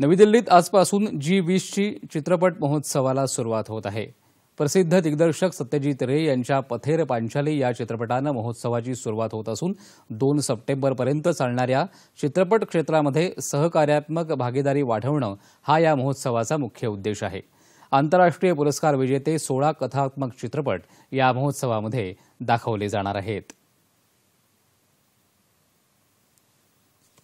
नवी दिल्लीत आजपासून जी वीसची चित्रपट महोत्सवाला सुरुवात होत आहे प्रसिद्ध दिग्दर्शक सत्यजित रे यांच्या पथेर पांचाली या चित्रपटानं महोत्सवाची सुरुवात होत असून दोन सप्टेंबरपर्यंत चालणाऱ्या चित्रपट क्षेत्रामध्ये सहकार्यात्मक भागीदारी वाढवणं हा या महोत्सवाचा मुख्य उद्देश आहे आंतरराष्ट्रीय पुरस्कार विजेते सोळा कथात्मक चित्रपट या महोत्सवामध्ये दाखवले जाणार आहेत